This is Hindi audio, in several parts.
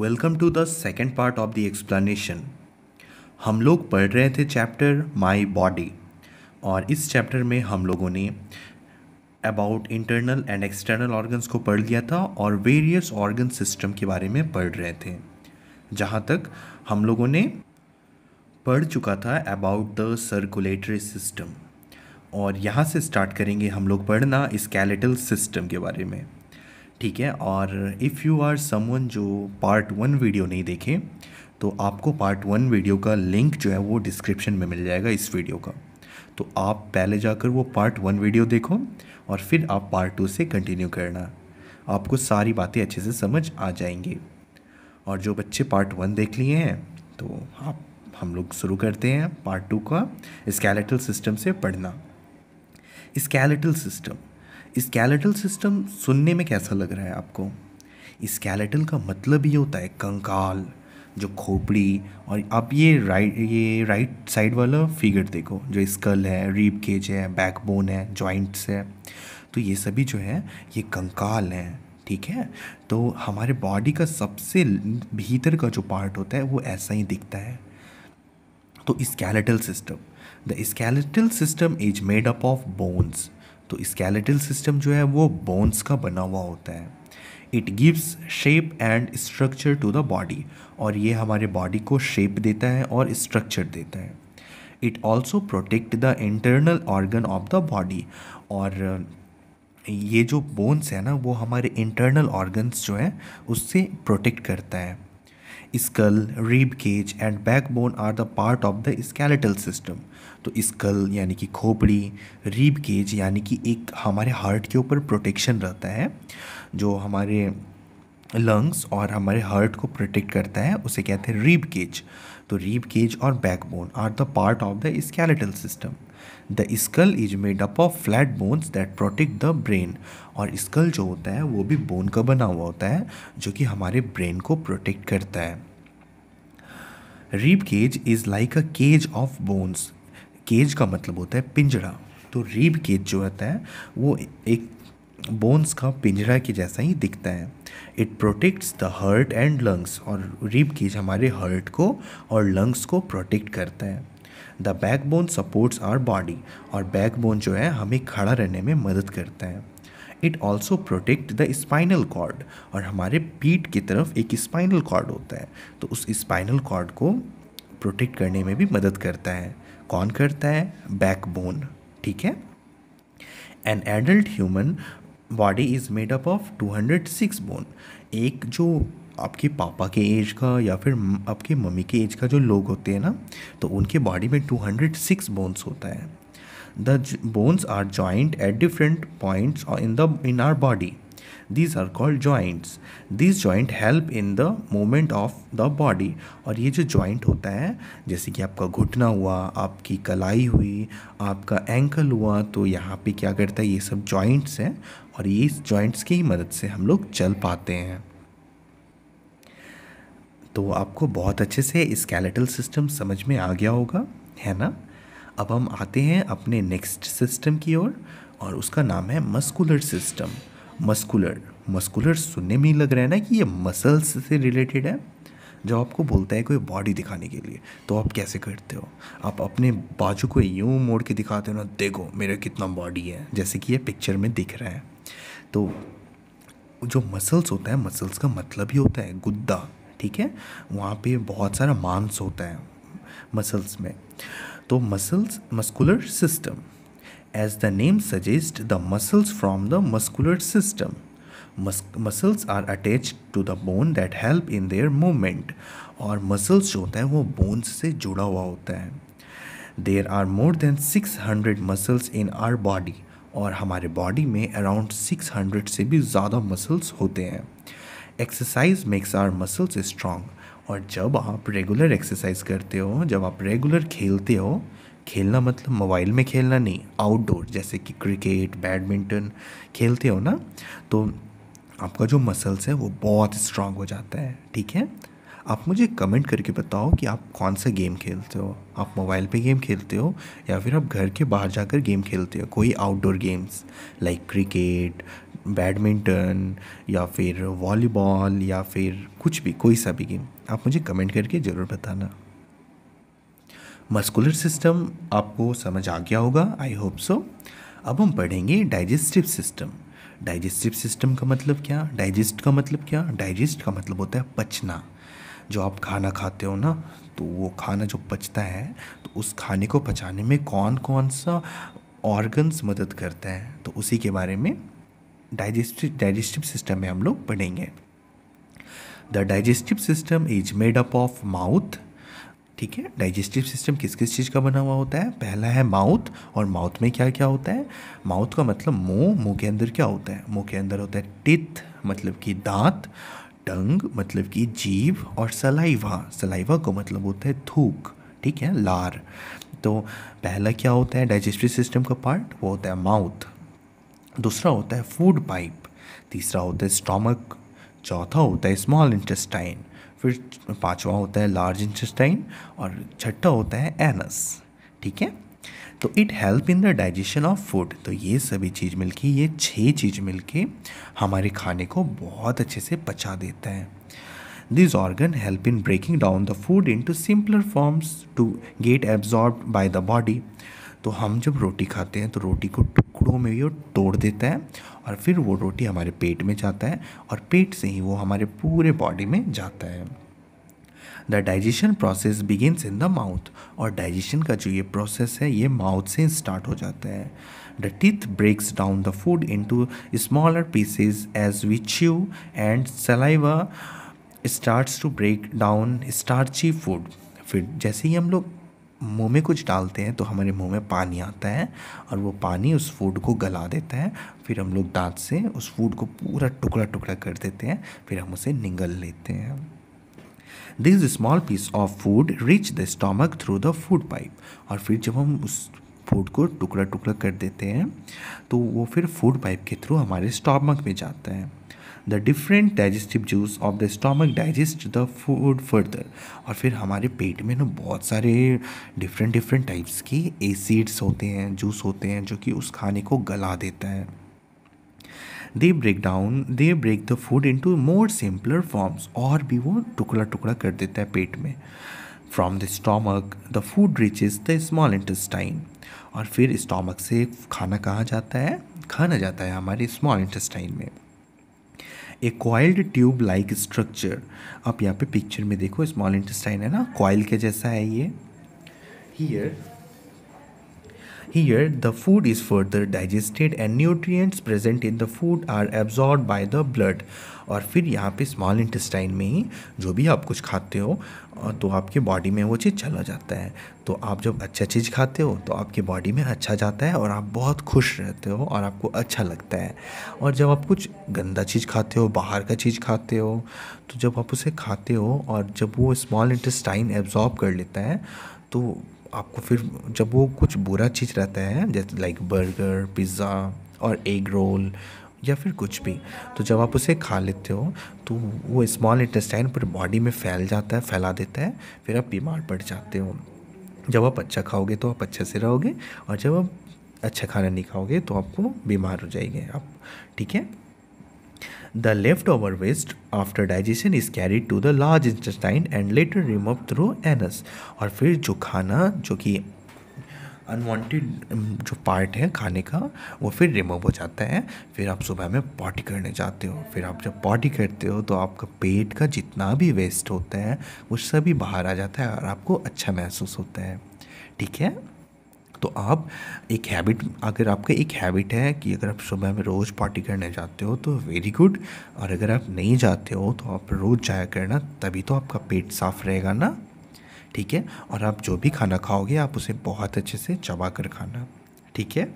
Welcome to the second part of the explanation हम लोग पढ़ रहे थे चैप्टर माई बॉडी और इस चैप्टर में हम लोगों ने about internal and external organs को पढ़ लिया था और वेरियस ऑर्गन सिस्टम के बारे में पढ़ रहे थे जहाँ तक हम लोगों ने पढ़ चुका था अबाउट द सर्कुलेटरी सिस्टम और यहाँ से स्टार्ट करेंगे हम लोग पढ़ना स्केलेटल सिस्टम के बारे में ठीक है और इफ़ यू आर समवन जो पार्ट वन वीडियो नहीं देखे तो आपको पार्ट वन वीडियो का लिंक जो है वो डिस्क्रिप्शन में मिल जाएगा इस वीडियो का तो आप पहले जाकर वो पार्ट वन वीडियो देखो और फिर आप पार्ट टू से कंटिन्यू करना आपको सारी बातें अच्छे से समझ आ जाएंगी और जो बच्चे पार्ट वन देख लिए हैं तो आप हम लोग शुरू करते हैं पार्ट टू का स्केलेटल सिस्टम से पढ़ना स्केलेटल सिस्टम स्केलेटल सिस्टम सुनने में कैसा लग रहा है आपको स्केलेटल का मतलब ये होता है कंकाल जो खोपड़ी और आप ये राइट ये राइट साइड वाला फिगर देखो जो स्कल है रीप केज है बैकबोन है जॉइंट्स है तो ये सभी जो है ये कंकाल हैं ठीक है तो हमारे बॉडी का सबसे भीतर का जो पार्ट होता है वो ऐसा ही दिखता है तो skeletal system the skeletal system is made up of bones तो स्केलेटल सिस्टम जो है वो बोन्स का बना हुआ होता है it gives shape and structure to the body और ये हमारे बॉडी को शेप देता है और स्ट्रक्चर देता है it also protect the internal organ of the body और ये जो बोन्स है ना वो हमारे इंटरनल ऑर्गन्स जो हैं उससे प्रोटेक्ट करता है skull, rib and and backbone are the part of the skeletal system तो स्कल यानी कि खोपड़ी रीब केज यानी कि एक हमारे हार्ट के ऊपर प्रोटेक्शन रहता है जो हमारे लंग्स और हमारे हार्ट को प्रोटेक्ट करता है उसे कहते हैं रीब केज तो रीब गेज और backbone are the part of the skeletal system the skull is made up of flat bones that protect the brain और स्कल जो होता है वो भी बोन का बना हुआ होता है जो कि हमारे ब्रेन को प्रोटेक्ट करता है rib cage is like a cage of bones cage का मतलब होता है पिंजरा तो रीब केज जो होता है वो एक बोन्स का पिंजरा के जैसा ही दिखता है it protects the heart and lungs और रिब कीज हमारे हर्ट को और लंग्स को प्रोटेक्ट करता है the back bone supports our body और बैक बोन जो है हमें खड़ा रहने में मदद करता है it also protect the spinal cord और हमारे पीठ की तरफ एक स्पाइनल कॉर्ड होता है तो उस स्पाइनल कॉर्ड को प्रोटेक्ट करने में भी मदद करता है कौन करता है बैकबोन ठीक है an adult human body is made up of 206 bone एक जो आपके पापा के एज का या फिर आपके मम्मी के एज का जो लोग होते हैं ना तो उनके बॉडी में 206 बोन्स होता है the bones are joint at different points in the in our body these are called joints this joint help in the moment of the body और ये जो जॉइंट होता है जैसे कि आपका घुटना हुआ आपकी कलाई हुई आपका एंकल हुआ तो यहाँ पे क्या करता है ये सब जॉइंट्स हैं और ये इस जॉइंट्स की ही मदद से हम लोग चल पाते हैं तो आपको बहुत अच्छे से स्केलेटल सिस्टम समझ में आ गया होगा है ना अब हम आते हैं अपने नेक्स्ट सिस्टम की ओर और, और उसका नाम है मस्कुलर सिस्टम मस्कुलर मस्कुलर सुनने में ही लग रहा है ना कि ये मसल्स से रिलेटेड है जब आपको बोलता है कोई बॉडी दिखाने के लिए तो आप कैसे करते हो आप अपने बाजू को यूँ मोड़ के दिखाते हो ना देखो मेरा कितना बॉडी है जैसे कि ये पिक्चर में दिख रहा है तो जो मसल्स होता है मसल्स का मतलब ही होता है गुद्दा ठीक है वहाँ पे बहुत सारा मांस होता है मसल्स में तो muscles muscular system As the name suggests, the muscles from the muscular system. Mus muscles are attached to the bone that help in their movement. और muscles जो होता है वो bones से जुड़ा हुआ होता है there are more than 600 muscles in our body और हमारे बॉडी में अराउंड 600 से भी ज़्यादा मसल्स होते हैं exercise makes our muscles strong और जब आप रेगुलर एक्सरसाइज करते हो जब आप रेगुलर खेलते हो खेलना मतलब मोबाइल में खेलना नहीं आउटडोर जैसे कि क्रिकेट बैडमिंटन खेलते हो ना तो आपका जो मसल्स है वो बहुत स्ट्रांग हो जाता है ठीक है आप मुझे कमेंट करके बताओ कि आप कौन सा गेम खेलते हो आप मोबाइल पे गेम खेलते हो या फिर आप घर के बाहर जाकर गेम खेलते हो कोई outdoor games like cricket badminton या फिर वॉलीबॉल या फिर कुछ भी कोई सा भी गेम आप मुझे कमेंट करके ज़रूर बताना मस्कुलर सिस्टम आपको समझ आ गया होगा आई होप सो अब हम पढ़ेंगे डाइजेस्टिव सिस्टम डाइजेस्टिव सिस्टम का मतलब क्या डाइजेस्ट का मतलब क्या डाइजेस्ट का मतलब होता है पचना जो आप खाना खाते हो ना तो वो खाना जो पचता है तो उस खाने को पचाने में कौन कौन सा ऑर्गन्स मदद करता है तो उसी के बारे में डाइजेस्टिव डाइजेस्टिव सिस्टम में हम लोग पढ़ेंगे the digestive system is made up of mouth ठीक है डाइजेस्टिव सिस्टम किस किस चीज़ का बना हुआ होता है पहला है माउथ और माउथ में क्या क्या होता है माउथ का मतलब मुंह मुंह के अंदर क्या होता है मुंह के अंदर होता है टिथ मतलब कि दांत टंग मतलब कि जीव और सलाइवा सलाइवा को मतलब होता है थूक ठीक है लार तो पहला क्या होता है डाइजेस्टिव सिस्टम का पार्ट वो होता है माउथ दूसरा होता है फूड पाइप तीसरा होता है स्टॉमक चौथा होता है स्मॉल इंटेस्टाइन फिर पांचवा होता है लार्ज इंटेस्टाइन और छठा होता है एनस ठीक है तो it help in the digestion of food तो ये सभी चीज़ मिलके ये छह चीज़ मिलके हमारे खाने को बहुत अच्छे से पचा देते हैं this organ help in breaking down the food into simpler forms to get absorb by the body तो हम जब रोटी खाते हैं तो रोटी को टुकड़ों में वो तोड़ देता है और फिर वो रोटी हमारे पेट में जाता है और पेट से ही वो हमारे पूरे बॉडी में जाता है the digestion process begins in the mouth और डाइजेशन का जो ये प्रोसेस है ये माउथ से स्टार्ट हो जाता है the teeth breaks down the food into smaller pieces as we chew and saliva starts to break down starchy food फिर जैसे ही हम लोग मुंह में कुछ डालते हैं तो हमारे मुंह में पानी आता है और वो पानी उस फूड को गला देता है फिर हम लोग दांत से उस फूड को पूरा टुकड़ा टुकड़ा कर देते हैं फिर हम उसे निगल लेते हैं this small piece of food reach the stomach through the food pipe और फिर जब हम उस फूड को टुकड़ा टुकड़ा कर देते हैं तो वो फिर फूड पाइप के थ्रू हमारे स्टॉमक में जाता है the different digestive juice of the stomach digest the food further और फिर हमारे पेट में ना बहुत सारे डिफरेंट डिफरेंट टाइप्स के एसिड्स होते हैं जूस होते हैं जो कि उस खाने को गला देता है they break down they break the food into more simpler forms और भी वो टुकड़ा टुकड़ा कर देता है पेट में from the stomach the food reaches the small intestine और फिर स्टोमक से खाना कहाँ जाता है खाना जाता है हमारे स्मॉल इंटेस्टाइन में a coiled tube like structure आप यहाँ पे पिक्चर में देखो स्मॉल इंटेस्टाइन है ना कॉयल के जैसा है ये here Here, the food is further digested and nutrients present in the food are absorbed by the blood. और फिर यहाँ पे स्मॉल इंटेस्टाइन में ही जो भी आप कुछ खाते हो तो आपके बॉडी में वो चीज़ चला जाता है तो आप जब अच्छा चीज़ खाते हो तो आपके बॉडी में अच्छा जाता है और आप बहुत खुश रहते हो और आपको अच्छा लगता है और जब आप कुछ गंदा चीज़ खाते हो बाहर का चीज़ खाते हो तो जब आप उसे खाते हो और जब वो स्मॉल इंटेस्टाइन एब्जॉर्ब कर लेता है तो आपको फिर जब वो कुछ बुरा चीज़ रहता है जैसे लाइक बर्गर पिज़्ज़ा और एग रोल या फिर कुछ भी तो जब आप उसे खा लेते हो तो वो स्मॉल इंटेस्टाइन पर बॉडी में फैल जाता है फैला देता है फिर आप बीमार पड़ जाते हो जब आप अच्छा खाओगे तो आप अच्छे से रहोगे और जब आप अच्छा खाना नहीं खाओगे तो आपको बीमार हो जाएंगे आप ठीक है The leftover waste after digestion is carried to the large intestine and later removed through anus. और फिर जो खाना जो कि अनवांटेड जो पार्ट है खाने का वो फिर रिमूव हो जाता है फिर आप सुबह में पॉटी करने जाते हो फिर आप जब पॉटी करते हो तो आपका पेट का जितना भी वेस्ट होता है वो सभी बाहर आ जाता है और आपको अच्छा महसूस होता है ठीक है तो आप एक हैबिट अगर आपका एक हैबिट है कि अगर आप सुबह में रोज़ पार्टी करने जाते हो तो वेरी गुड और अगर आप नहीं जाते हो तो आप रोज़ जाया करना तभी तो आपका पेट साफ़ रहेगा ना ठीक है और आप जो भी खाना खाओगे आप उसे बहुत अच्छे से चबा कर खाना ठीक है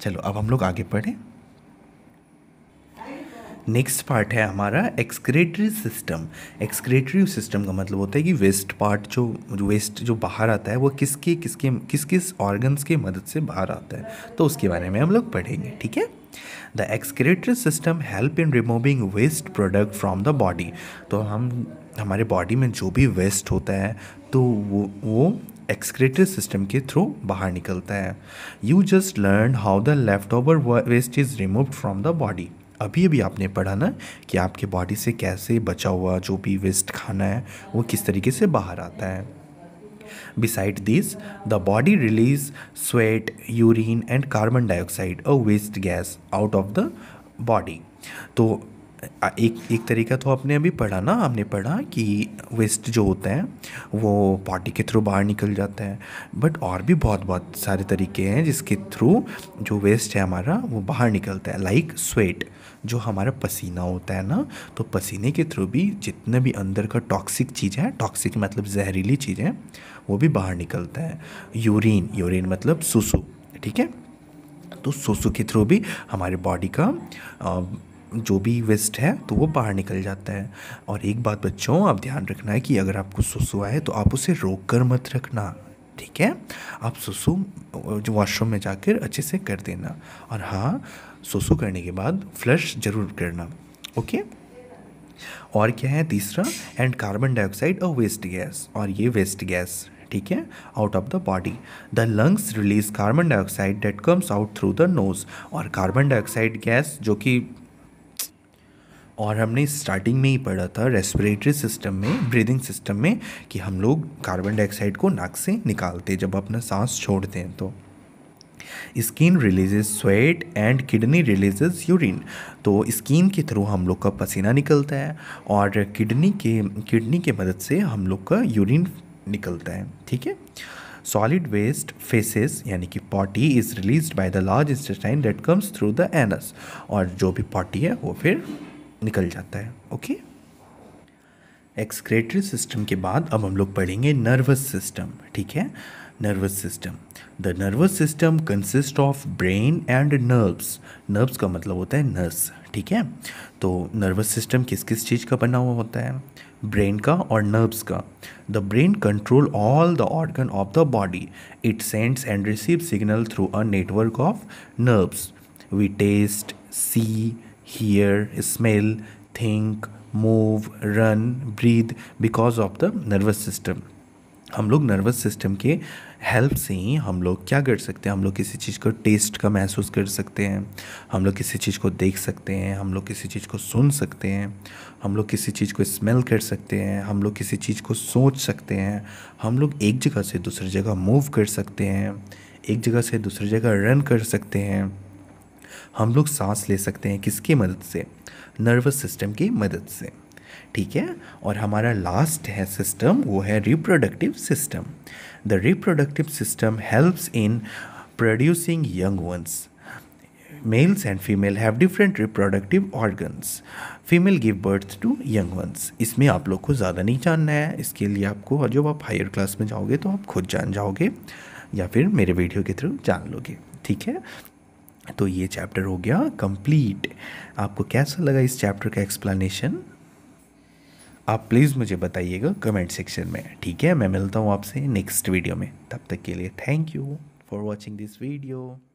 चलो अब हम लोग आगे बढ़ें नेक्स्ट पार्ट है हमारा एक्सक्रेटरी सिस्टम एक्सक्रेटरी सिस्टम का मतलब होता है कि वेस्ट पार्ट जो वेस्ट जो बाहर आता है वो किसके किसके किस किस ऑर्गन्स के मदद से बाहर आता है तो उसके बारे में हम लोग पढ़ेंगे ठीक है the excretory system help in removing waste product from the body तो हम हमारे बॉडी में जो भी वेस्ट होता है तो वो वो एक्सक्रेटरी सिस्टम के थ्रू बाहर निकलता है you just learn how the left over waste is removed from the body अभी अभी आपने पढ़ा ना कि आपके बॉडी से कैसे बचा हुआ जो भी वेस्ट खाना है वो किस तरीके से बाहर आता है beside this the body release sweat urine and carbon dioxide a waste gas out of the body तो एक एक तरीका तो आपने अभी पढ़ा ना आपने पढ़ा कि वेस्ट जो होते हैं वो बॉडी के थ्रू बाहर निकल जाते हैं बट और भी बहुत बहुत सारे तरीके हैं जिसके थ्रू जो वेस्ट है हमारा वो बाहर निकलता है लाइक like स्वेट जो हमारा पसीना होता है ना तो पसीने के थ्रू भी जितने भी अंदर का टॉक्सिक चीज़ें हैं टॉक्सिक मतलब जहरीली चीज़ें वो भी बाहर निकलता है यूरिन यूरिन मतलब सुसु ठीक है तो सुसु के थ्रू भी हमारे बॉडी का आ, जो भी वेस्ट है तो वो बाहर निकल जाता है और एक बात बच्चों आप ध्यान रखना है कि अगर आपको सुसु आए तो आप उसे रोक कर मत रखना ठीक है आप सुसु जो वॉशरूम में जाकर अच्छे से कर देना और हाँ सुसु करने के बाद फ्लश जरूर करना ओके और क्या है तीसरा एंड कार्बन डाइऑक्साइड और वेस्ट गैस और ये वेस्ट गैस ठीक है out of the body the lungs release carbon dioxide that comes out through the nose और कार्बन डाइऑक्साइड गैस जो कि और हमने स्टार्टिंग में ही पढ़ा था रेस्पिरेटरी सिस्टम में ब्रीदिंग सिस्टम में कि हम लोग कार्बन डाइऑक्साइड को नाक से निकालते जब अपना सांस छोड़ते हैं तो skin releases sweat and kidney releases urine तो स्किन के थ्रू हम लोग का पसीना निकलता है और किडनी के किडनी के मदद से हम लोग का यूरिन निकलता है ठीक है सॉलिड वेस्ट फेसेस यानी कि potty is release by the large intestine that comes through the anus और जो भी पॉटी है वो फिर निकल जाता है ओके एक्सक्रेटरी सिस्टम के बाद अब हम लोग पढ़ेंगे नर्वस सिस्टम ठीक है nervous system the nervous system consist of brain and nerves nerves का मतलब होता है नर्व्स ठीक है तो नर्वस सिस्टम किस किस चीज़ का बना हुआ होता है ब्रेन का और नर्व्स का the brain control all the organ of the body it sends and receive signal through a network of nerves we taste see hear, smell, think, move, run, breathe because of the nervous system. हम लोग नर्वस सिस्टम के हेल्प से ही हम लोग क्या कर सकते हैं हम लोग किसी चीज़ को टेस्ट का महसूस कर सकते हैं हम लोग किसी चीज़ को देख सकते हैं हम लोग किसी चीज़ को सुन सकते हैं हम लोग किसी चीज़ को स्मेल कर सकते हैं हम लोग किसी चीज़ को सोच सकते हैं हम लोग एक जगह से दूसरी जगह मूव कर सकते हैं एक जगह से दूसरी जगह रन कर सकते हैं हम लोग सांस ले सकते हैं किसकी मदद से नर्वस सिस्टम की मदद से ठीक है और हमारा लास्ट है सिस्टम वो है reproductive system the reproductive system helps in producing young ones males and female have different reproductive organs female give birth to young ones इसमें आप लोग को ज़्यादा नहीं जानना है इसके लिए आपको जब आप हायर क्लास में जाओगे तो आप खुद जान जाओगे या फिर मेरे वीडियो के थ्रू जान लोगे ठीक है तो ये चैप्टर हो गया कंप्लीट आपको कैसा लगा इस चैप्टर का एक्सप्लेनेशन आप प्लीज़ मुझे बताइएगा कमेंट सेक्शन में ठीक है मैं मिलता हूँ आपसे नेक्स्ट वीडियो में तब तक के लिए thank you for watching this video